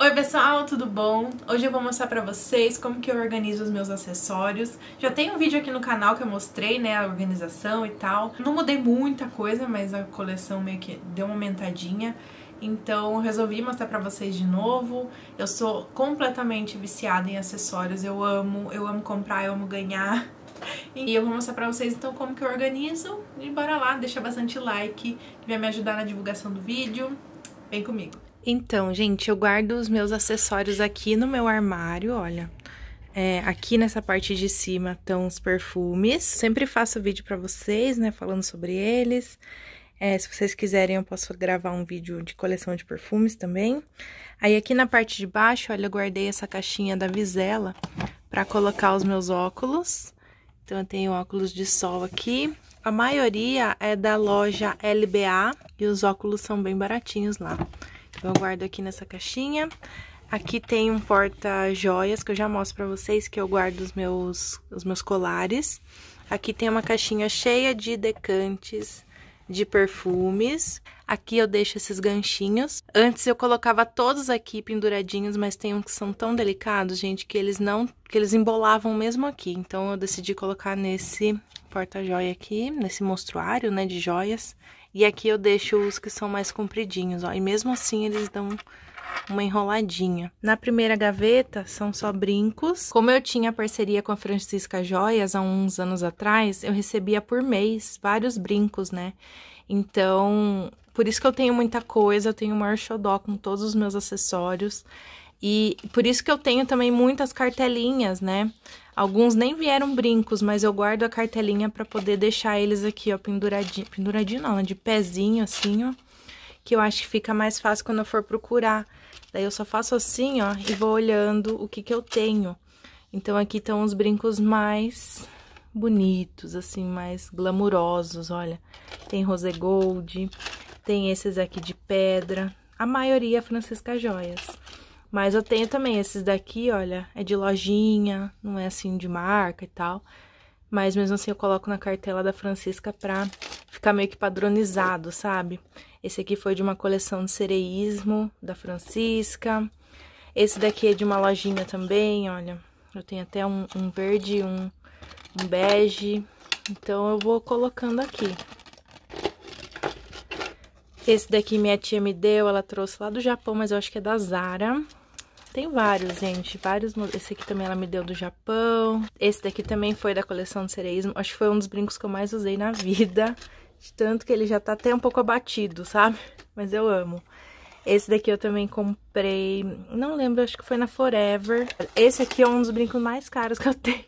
Oi pessoal, tudo bom? Hoje eu vou mostrar pra vocês como que eu organizo os meus acessórios. Já tem um vídeo aqui no canal que eu mostrei, né, a organização e tal. Não mudei muita coisa, mas a coleção meio que deu uma aumentadinha. Então resolvi mostrar pra vocês de novo. Eu sou completamente viciada em acessórios, eu amo, eu amo comprar, eu amo ganhar. E eu vou mostrar pra vocês então como que eu organizo. E bora lá, deixa bastante like, que vai me ajudar na divulgação do vídeo. Vem comigo! Então, gente, eu guardo os meus acessórios aqui no meu armário, olha. É, aqui nessa parte de cima estão os perfumes. Sempre faço vídeo para vocês, né, falando sobre eles. É, se vocês quiserem, eu posso gravar um vídeo de coleção de perfumes também. Aí aqui na parte de baixo, olha, eu guardei essa caixinha da Visela para colocar os meus óculos. Então, eu tenho óculos de sol aqui. A maioria é da loja LBA e os óculos são bem baratinhos lá. Eu guardo aqui nessa caixinha. Aqui tem um porta-joias que eu já mostro pra vocês, que eu guardo os meus, os meus colares. Aqui tem uma caixinha cheia de decantes de perfumes. Aqui eu deixo esses ganchinhos. Antes eu colocava todos aqui penduradinhos, mas tem uns que são tão delicados, gente, que eles não que eles embolavam mesmo aqui. Então eu decidi colocar nesse porta-joia aqui, nesse monstruário, né, de joias. E aqui eu deixo os que são mais compridinhos, ó. E mesmo assim eles dão uma enroladinha. Na primeira gaveta são só brincos. Como eu tinha parceria com a Francisca Joias há uns anos atrás, eu recebia por mês vários brincos, né? Então, por isso que eu tenho muita coisa, eu tenho o maior xodó com todos os meus acessórios. E por isso que eu tenho também muitas cartelinhas, né? Alguns nem vieram brincos, mas eu guardo a cartelinha para poder deixar eles aqui, ó, penduradinho, penduradinho não, né? de pezinho assim, ó, que eu acho que fica mais fácil quando eu for procurar. Daí eu só faço assim, ó, e vou olhando o que que eu tenho. Então aqui estão os brincos mais bonitos, assim, mais glamurosos, olha. Tem rose gold, tem esses aqui de pedra, a maioria é Francisca Joias. Mas eu tenho também esses daqui, olha, é de lojinha, não é assim de marca e tal. Mas mesmo assim eu coloco na cartela da Francisca pra ficar meio que padronizado, sabe? Esse aqui foi de uma coleção de sereísmo da Francisca. Esse daqui é de uma lojinha também, olha. Eu tenho até um, um verde, um, um bege. Então eu vou colocando aqui. Esse daqui minha tia me deu, ela trouxe lá do Japão, mas eu acho que é da Zara tem vários, gente. Vários. Esse aqui também ela me deu do Japão. Esse daqui também foi da coleção de sereísmo. Acho que foi um dos brincos que eu mais usei na vida. De tanto que ele já tá até um pouco abatido, sabe? Mas eu amo. Esse daqui eu também comprei, não lembro, acho que foi na Forever. Esse aqui é um dos brincos mais caros que eu tenho.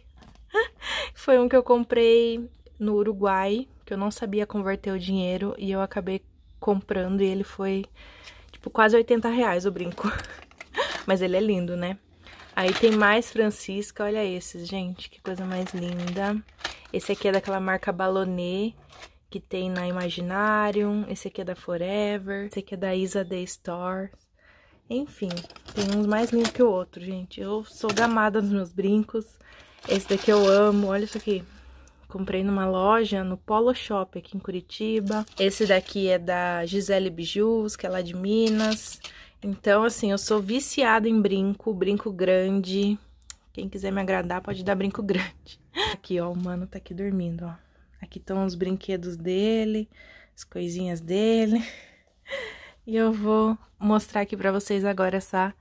foi um que eu comprei no Uruguai, que eu não sabia converter o dinheiro e eu acabei comprando e ele foi, tipo, quase 80 reais o brinco. Mas ele é lindo, né? Aí tem mais Francisca, olha esses, gente, que coisa mais linda. Esse aqui é daquela marca Balonê, que tem na Imaginarium. Esse aqui é da Forever. Esse aqui é da Isa Day Store. Enfim, tem uns mais lindos que o outro, gente. Eu sou gamada nos meus brincos. Esse daqui eu amo, olha isso aqui. Comprei numa loja, no Polo Shop, aqui em Curitiba. Esse daqui é da Gisele Bijus, que é lá de Minas. Então, assim, eu sou viciada em brinco, brinco grande. Quem quiser me agradar pode dar brinco grande. Aqui, ó, o mano tá aqui dormindo, ó. Aqui estão os brinquedos dele, as coisinhas dele. E eu vou mostrar aqui pra vocês agora essa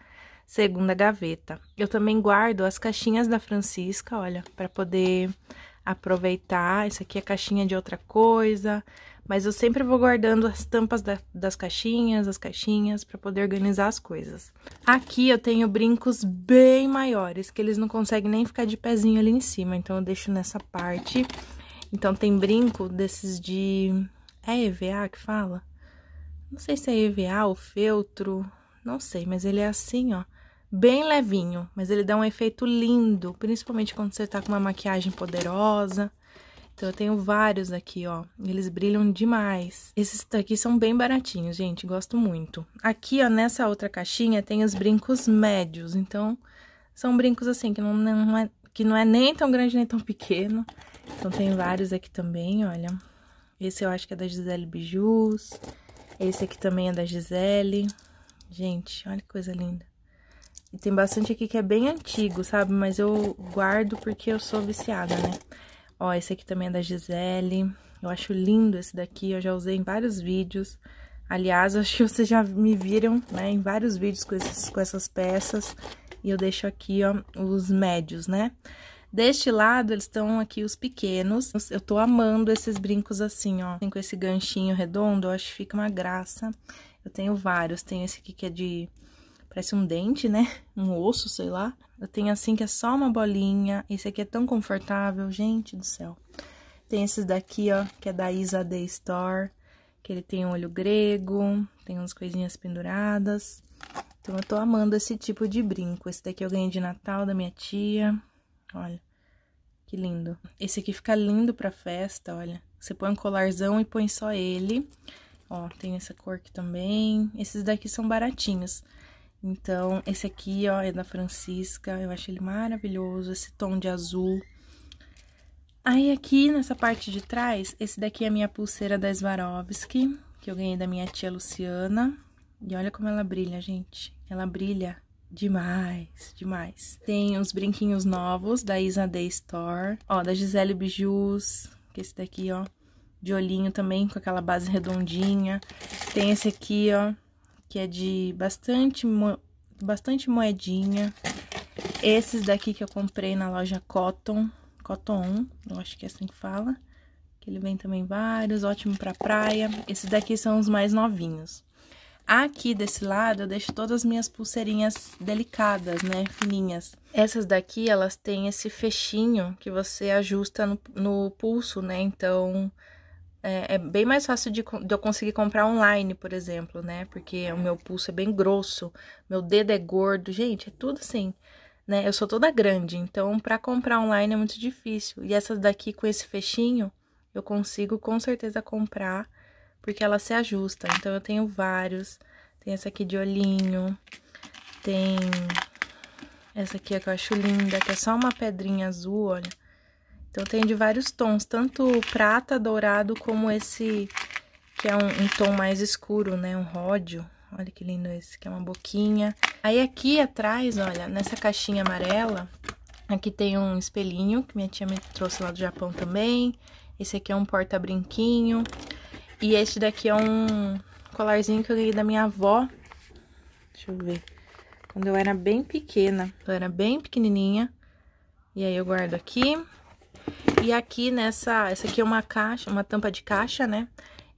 segunda gaveta. Eu também guardo as caixinhas da Francisca, olha, pra poder aproveitar. Isso aqui é caixinha de outra coisa, mas eu sempre vou guardando as tampas da, das caixinhas, as caixinhas, para poder organizar as coisas. Aqui eu tenho brincos bem maiores, que eles não conseguem nem ficar de pezinho ali em cima, então eu deixo nessa parte. Então tem brinco desses de... é EVA que fala? Não sei se é EVA ou feltro, não sei, mas ele é assim, ó bem levinho, mas ele dá um efeito lindo, principalmente quando você tá com uma maquiagem poderosa. Então, eu tenho vários aqui, ó. Eles brilham demais. Esses daqui são bem baratinhos, gente. Gosto muito. Aqui, ó, nessa outra caixinha, tem os brincos médios. Então, são brincos assim, que não, não, é, que não é nem tão grande nem tão pequeno. Então, tem vários aqui também, olha. Esse eu acho que é da Gisele Bijus. Esse aqui também é da Gisele. Gente, olha que coisa linda. E tem bastante aqui que é bem antigo, sabe? Mas eu guardo porque eu sou viciada, né? Ó, esse aqui também é da Gisele. Eu acho lindo esse daqui, eu já usei em vários vídeos. Aliás, acho que vocês já me viram, né, em vários vídeos com, esses, com essas peças. E eu deixo aqui, ó, os médios, né? Deste lado, eles estão aqui os pequenos. Eu tô amando esses brincos assim, ó. Com esse ganchinho redondo, eu acho que fica uma graça. Eu tenho vários. Tenho esse aqui que é de parece um dente, né? Um osso, sei lá. Eu tenho assim que é só uma bolinha. Esse aqui é tão confortável, gente do céu. Tem esses daqui, ó, que é da Isa The Store, que ele tem um olho grego, tem umas coisinhas penduradas. Então, eu tô amando esse tipo de brinco. Esse daqui eu ganhei de Natal da minha tia, olha. Que lindo. Esse aqui fica lindo pra festa, olha. Você põe um colarzão e põe só ele. Ó, tem essa cor aqui também. Esses daqui são baratinhos. Então, esse aqui, ó, é da Francisca, eu acho ele maravilhoso, esse tom de azul. Aí, aqui nessa parte de trás, esse daqui é a minha pulseira da Swarovski, que eu ganhei da minha tia Luciana. E olha como ela brilha, gente. Ela brilha demais, demais. Tem os brinquinhos novos da Isa Day Store, ó, da Gisele Bijus, que é esse daqui, ó, de olhinho também, com aquela base redondinha. Tem esse aqui, ó, que é de bastante, mo bastante moedinha. Esses daqui que eu comprei na loja Cotton, Cotton 1, eu acho que é assim que fala. Que ele vem também vários, ótimo pra praia. Esses daqui são os mais novinhos. Aqui desse lado eu deixo todas as minhas pulseirinhas delicadas, né, fininhas. Essas daqui, elas têm esse fechinho que você ajusta no, no pulso, né, então é, é, bem mais fácil de, de, eu conseguir comprar online, por exemplo, né? Porque o meu pulso é bem grosso, meu dedo é gordo, gente, é tudo assim, né? Eu sou toda grande, então para comprar online é muito difícil. E essas daqui com esse fechinho, eu consigo com certeza comprar, porque ela se ajusta. Então eu tenho vários. Tem essa aqui de olhinho, tem essa aqui que eu acho linda, que é só uma pedrinha azul, olha. Então, tem de vários tons, tanto prata, dourado, como esse que é um, um tom mais escuro, né? Um ródio. Olha que lindo esse, que é uma boquinha. Aí aqui atrás, olha, nessa caixinha amarela, aqui tem um espelhinho que minha tia me trouxe lá do Japão também. Esse aqui é um porta-brinquinho. E este daqui é um colarzinho que eu ganhei da minha avó. Deixa eu ver. Quando eu era bem pequena. Eu era bem pequenininha. E aí eu guardo aqui. E aqui nessa, essa aqui é uma caixa, uma tampa de caixa, né?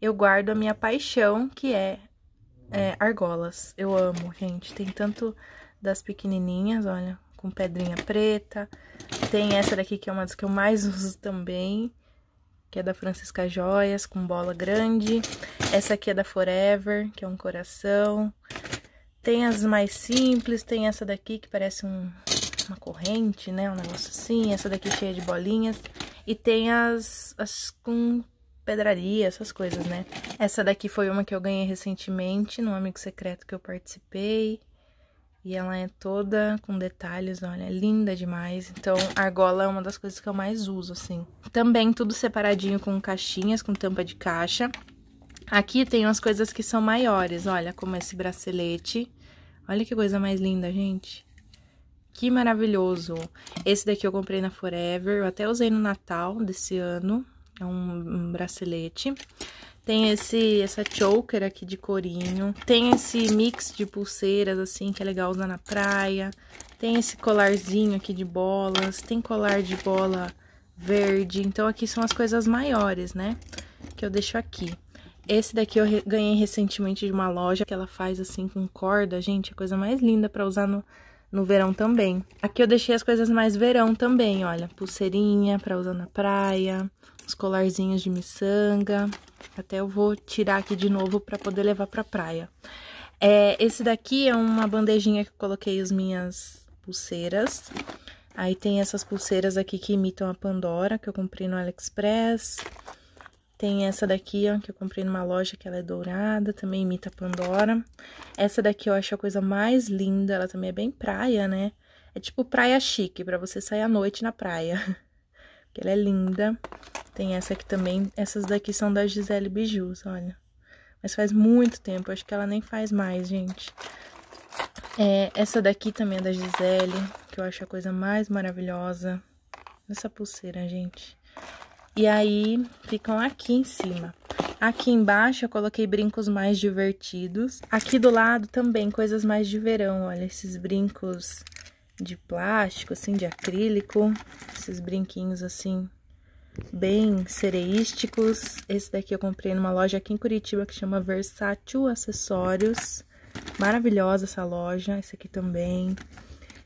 Eu guardo a minha paixão, que é, é argolas. Eu amo, gente. Tem tanto das pequenininhas, olha, com pedrinha preta. Tem essa daqui que é uma das que eu mais uso também, que é da Francisca Joias, com bola grande. Essa aqui é da Forever, que é um coração. Tem as mais simples, tem essa daqui que parece um, uma corrente, né? Um negócio assim. Essa daqui cheia de bolinhas. E tem as, as com pedraria, essas coisas, né? Essa daqui foi uma que eu ganhei recentemente no Amigo Secreto que eu participei. E ela é toda com detalhes, olha, linda demais. Então, argola é uma das coisas que eu mais uso, assim. Também tudo separadinho com caixinhas, com tampa de caixa. Aqui tem umas coisas que são maiores, olha, como esse bracelete. Olha que coisa mais linda, gente. Que maravilhoso! Esse daqui eu comprei na Forever, eu até usei no Natal desse ano, é um, um bracelete. Tem esse, essa choker aqui de corinho. Tem esse mix de pulseiras, assim, que é legal usar na praia. Tem esse colarzinho aqui de bolas. Tem colar de bola verde. Então, aqui são as coisas maiores, né? Que eu deixo aqui. Esse daqui eu ganhei recentemente de uma loja que ela faz, assim, com corda. Gente, é a coisa mais linda pra usar no no verão também. Aqui eu deixei as coisas mais verão também, olha. Pulseirinha pra usar na praia, os colarzinhos de miçanga. Até eu vou tirar aqui de novo pra poder levar pra praia. É, esse daqui é uma bandejinha que eu coloquei as minhas pulseiras. Aí tem essas pulseiras aqui que imitam a Pandora, que eu comprei no AliExpress. Tem essa daqui, ó, que eu comprei numa loja que ela é dourada, também imita a Pandora. Essa daqui eu acho a coisa mais linda, ela também é bem praia, né? É tipo praia chique, pra você sair à noite na praia. Porque ela é linda. Tem essa aqui também, essas daqui são da Gisele Bijus, olha. Mas faz muito tempo, acho que ela nem faz mais, gente. É, essa daqui também é da Gisele, que eu acho a coisa mais maravilhosa. Essa pulseira, gente. E aí, ficam aqui em cima. Aqui embaixo eu coloquei brincos mais divertidos. Aqui do lado também coisas mais de verão, olha, esses brincos de plástico, assim, de acrílico, esses brinquinhos assim bem sereísticos. Esse daqui eu comprei numa loja aqui em Curitiba que chama Versátil Acessórios. Maravilhosa essa loja, esse aqui também.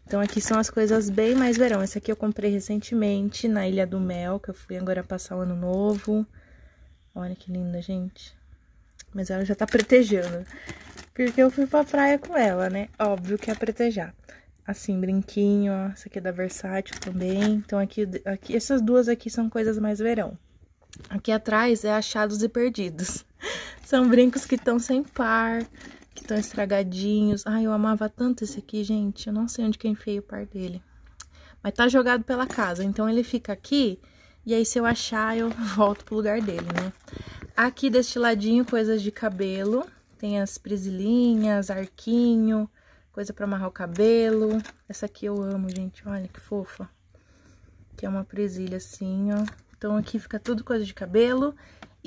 Então, aqui são as coisas bem mais verão. Essa aqui eu comprei recentemente na Ilha do Mel, que eu fui agora passar o ano novo. Olha que linda, gente. Mas ela já tá pretejando. Porque eu fui pra praia com ela, né? Óbvio que é pretejar. Assim, brinquinho, ó. Essa aqui é da Versátil também. Então, aqui, aqui, essas duas aqui são coisas mais verão. Aqui atrás é achados e perdidos. São brincos que estão sem par que estão estragadinhos. Ai, eu amava tanto esse aqui, gente. Eu não sei onde que eu o par dele. Mas tá jogado pela casa, então ele fica aqui. E aí, se eu achar, eu volto pro lugar dele, né? Aqui deste ladinho, coisas de cabelo. Tem as prisilinhas, arquinho, coisa pra amarrar o cabelo. Essa aqui eu amo, gente. Olha que fofa. Que é uma presilha assim, ó. Então, aqui fica tudo coisa de cabelo.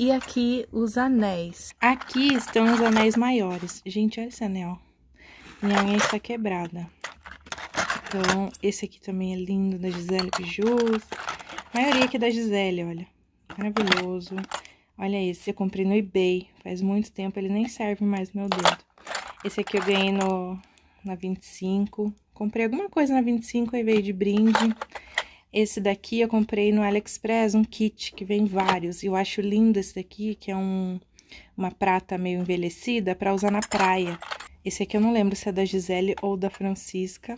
E aqui os anéis. Aqui estão os anéis maiores. Gente, olha esse anel. Minha unha está quebrada. Então, esse aqui também é lindo, da Gisele Bijus. A maioria aqui é da Gisele, olha. Maravilhoso. Olha esse, eu comprei no eBay. Faz muito tempo, ele nem serve mais meu dedo. Esse aqui eu ganhei no, na 25. Comprei alguma coisa na 25 e veio de brinde. Esse daqui eu comprei no AliExpress, um kit que vem vários. Eu acho lindo esse daqui, que é um, uma prata meio envelhecida para usar na praia. Esse aqui eu não lembro se é da Gisele ou da Francisca,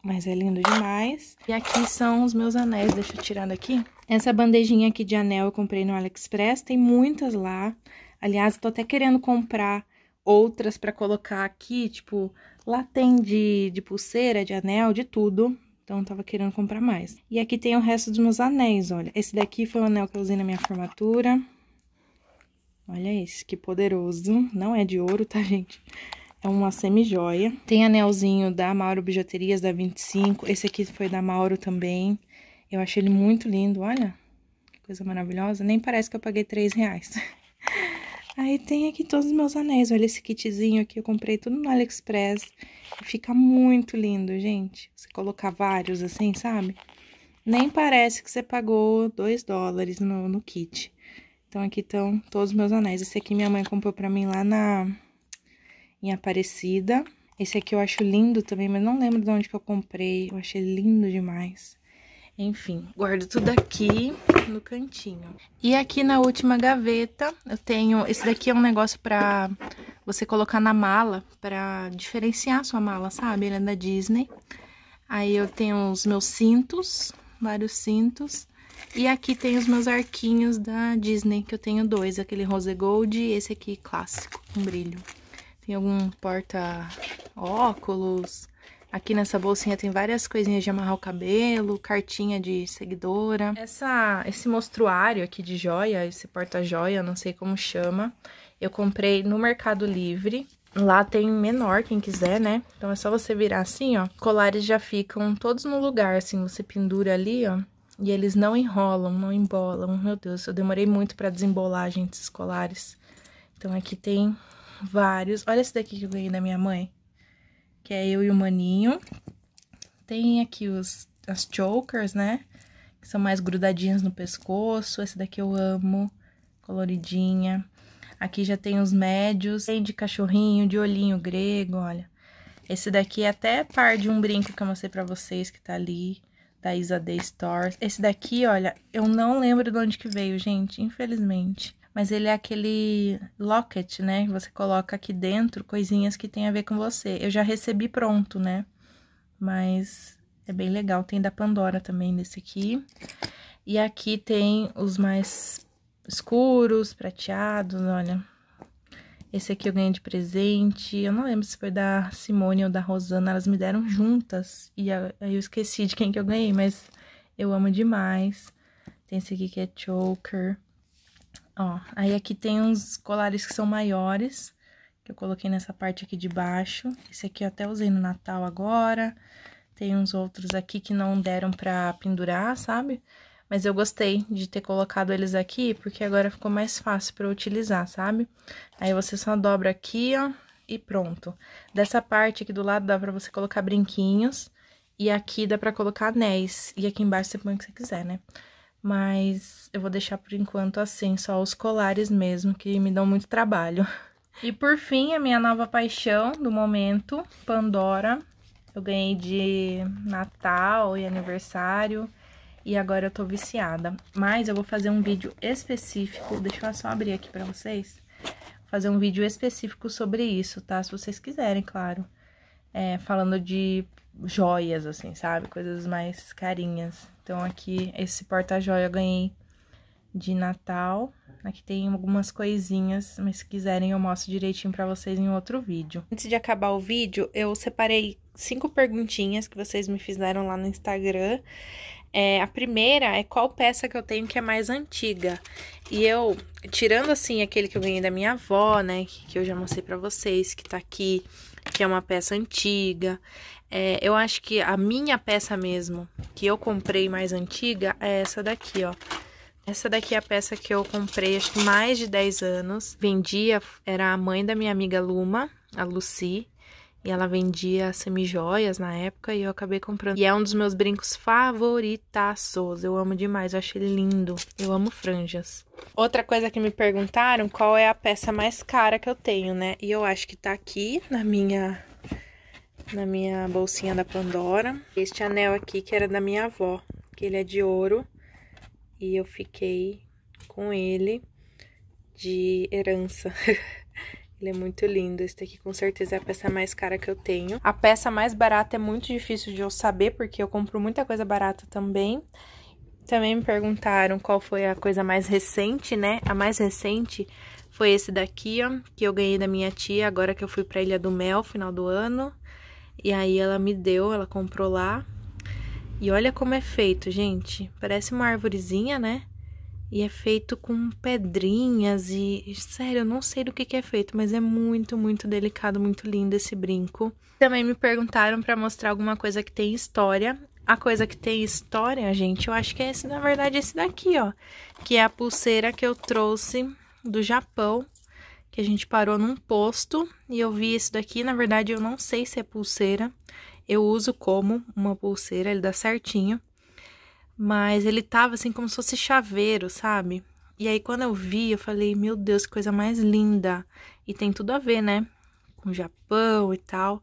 mas é lindo demais. E aqui são os meus anéis, deixa eu tirar daqui. Essa bandejinha aqui de anel eu comprei no AliExpress, tem muitas lá. Aliás, tô até querendo comprar outras para colocar aqui, tipo, lá tem de, de pulseira, de anel, de tudo. Então, eu tava querendo comprar mais. E aqui tem o resto dos meus anéis, olha. Esse daqui foi o anel que eu usei na minha formatura. Olha esse, que poderoso. Não é de ouro, tá, gente? É uma semi-joia. Tem anelzinho da Mauro Bijuterias, da 25. Esse aqui foi da Mauro também. Eu achei ele muito lindo, olha. Que coisa maravilhosa. Nem parece que eu paguei 3 reais. Aí tem aqui todos os meus anéis. Olha esse kitzinho aqui, eu comprei tudo no AliExpress. Fica muito lindo, gente. Você colocar vários assim, sabe? Nem parece que você pagou 2 dólares no, no kit. Então, aqui estão todos os meus anéis. Esse aqui minha mãe comprou pra mim lá na... em Aparecida. Esse aqui eu acho lindo também, mas não lembro de onde que eu comprei. Eu achei lindo demais. Enfim, guardo tudo aqui no cantinho. E aqui na última gaveta, eu tenho... Esse daqui é um negócio pra você colocar na mala, pra diferenciar sua mala, sabe? Ele é da Disney. Aí eu tenho os meus cintos, vários cintos. E aqui tem os meus arquinhos da Disney, que eu tenho dois. Aquele rose gold e esse aqui clássico, com brilho. Tem algum porta-óculos... Aqui nessa bolsinha tem várias coisinhas de amarrar o cabelo, cartinha de seguidora. Essa, esse mostruário aqui de joia, esse porta-joia, não sei como chama, eu comprei no Mercado Livre. Lá tem menor, quem quiser, né? Então é só você virar assim, ó. Colares já ficam todos no lugar, assim, você pendura ali, ó. E eles não enrolam, não embolam. Meu Deus, eu demorei muito pra desembolar, gente, esses colares. Então aqui tem vários. Olha esse daqui que eu ganhei da minha mãe que é eu e o maninho. Tem aqui os, as chokers, né? Que são mais grudadinhas no pescoço. esse daqui eu amo, coloridinha. Aqui já tem os médios, tem de cachorrinho, de olhinho grego, olha. Esse daqui é até par de um brinco que eu mostrei pra vocês, que tá ali, da Isa Day Store. Esse daqui, olha, eu não lembro de onde que veio, gente, infelizmente mas ele é aquele locket, né? Você coloca aqui dentro coisinhas que tem a ver com você. Eu já recebi pronto, né? Mas é bem legal. Tem da Pandora também nesse aqui. E aqui tem os mais escuros, prateados, olha. Esse aqui eu ganhei de presente. Eu não lembro se foi da Simone ou da Rosana, elas me deram juntas. E aí eu esqueci de quem que eu ganhei, mas eu amo demais. Tem esse aqui que é choker. Ó, aí aqui tem uns colares que são maiores, que eu coloquei nessa parte aqui de baixo. Esse aqui eu até usei no Natal agora. Tem uns outros aqui que não deram pra pendurar, sabe? Mas eu gostei de ter colocado eles aqui, porque agora ficou mais fácil pra utilizar, sabe? Aí você só dobra aqui, ó, e pronto. Dessa parte aqui do lado dá pra você colocar brinquinhos. E aqui dá pra colocar anéis. E aqui embaixo você põe o que você quiser, né? mas eu vou deixar por enquanto assim, só os colares mesmo, que me dão muito trabalho. E por fim, a minha nova paixão do momento, Pandora. Eu ganhei de Natal e aniversário e agora eu tô viciada. Mas eu vou fazer um vídeo específico, deixa eu só abrir aqui pra vocês. Vou fazer um vídeo específico sobre isso, tá? Se vocês quiserem, claro. É, falando de joias, assim, sabe? Coisas mais carinhas. Então, aqui, esse porta-joia eu ganhei de Natal. Aqui tem algumas coisinhas, mas se quiserem eu mostro direitinho para vocês em outro vídeo. Antes de acabar o vídeo, eu separei cinco perguntinhas que vocês me fizeram lá no Instagram. É, a primeira é qual peça que eu tenho que é mais antiga. E eu, tirando assim aquele que eu ganhei da minha avó, né, que, que eu já mostrei para vocês, que tá aqui, que é uma peça antiga. É, eu acho que a minha peça mesmo, que eu comprei mais antiga, é essa daqui, ó. Essa daqui é a peça que eu comprei, acho que mais de 10 anos. Vendia, era a mãe da minha amiga Luma, a Lucy. E ela vendia semijoias na época e eu acabei comprando. E é um dos meus brincos favoritaços. Eu amo demais, eu acho lindo. Eu amo franjas. Outra coisa que me perguntaram, qual é a peça mais cara que eu tenho, né? E eu acho que tá aqui na minha na minha bolsinha da Pandora. Este anel aqui que era da minha avó, que ele é de ouro. E eu fiquei com ele de herança. Ele é muito lindo. Esse daqui com certeza é a peça mais cara que eu tenho. A peça mais barata é muito difícil de eu saber, porque eu compro muita coisa barata também. Também me perguntaram qual foi a coisa mais recente, né? A mais recente foi esse daqui, ó, que eu ganhei da minha tia agora que eu fui pra Ilha do Mel, final do ano. E aí ela me deu, ela comprou lá. E olha como é feito, gente. Parece uma árvorezinha, né? E é feito com pedrinhas e... Sério, eu não sei do que, que é feito, mas é muito, muito delicado, muito lindo esse brinco. Também me perguntaram para mostrar alguma coisa que tem história. A coisa que tem história, gente, eu acho que é esse, na verdade, é esse daqui, ó. Que é a pulseira que eu trouxe do Japão que a gente parou num posto e eu vi isso daqui. Na verdade, eu não sei se é pulseira. Eu uso como uma pulseira, ele dá certinho. Mas ele tava assim como se fosse chaveiro, sabe? E aí quando eu vi, eu falei, meu Deus, que coisa mais linda. E tem tudo a ver, né? Com o Japão e tal.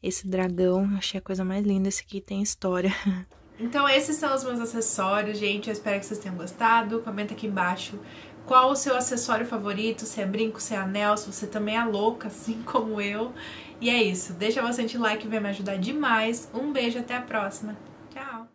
Esse dragão, achei a coisa mais linda. Esse aqui tem história. Então esses são os meus acessórios, gente. Eu espero que vocês tenham gostado. Comenta aqui embaixo qual o seu acessório favorito, se é brinco, se é anel, se você também é louca, assim como eu. E é isso, deixa bastante like, vai me ajudar demais. Um beijo, até a próxima. Tchau!